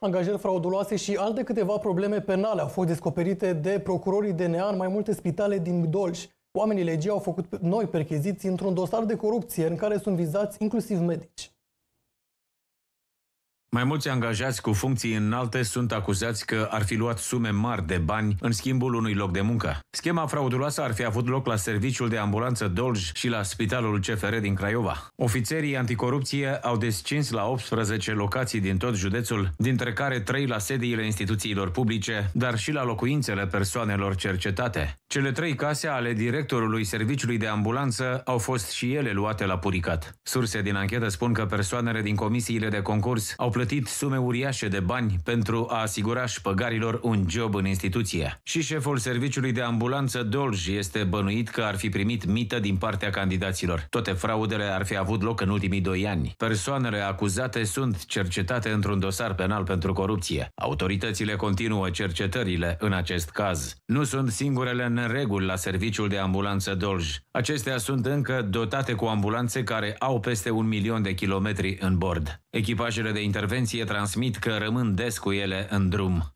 Angajări frauduloase și alte câteva probleme penale au fost descoperite de procurorii DNA în mai multe spitale din Dolj. Oamenii legii au făcut noi percheziții într-un dosar de corupție în care sunt vizați inclusiv medici. Mai mulți angajați cu funcții înalte sunt acuzați că ar fi luat sume mari de bani în schimbul unui loc de muncă. Schema frauduloasă ar fi avut loc la serviciul de ambulanță Dolj și la spitalul CFR din Craiova. Ofițerii anticorupție au descins la 18 locații din tot județul, dintre care 3 la sediile instituțiilor publice, dar și la locuințele persoanelor cercetate. Cele trei case ale directorului serviciului de ambulanță au fost și ele luate la puricat. Surse din anchetă spun că persoanele din comisiile de concurs au plătit plătit sume uriașe de bani pentru a asigura șpăgarilor un job în instituție. Și șeful serviciului de ambulanță Dolj este bănuit că ar fi primit mită din partea candidaților. Toate fraudele ar fi avut loc în ultimii doi ani. Persoanele acuzate sunt cercetate într-un dosar penal pentru corupție. Autoritățile continuă cercetările în acest caz. Nu sunt singurele în reguli la serviciul de ambulanță Dolj. Acestea sunt încă dotate cu ambulanțe care au peste un milion de kilometri în bord. Echipajele de intervenție transmit că rămân des cu ele în drum.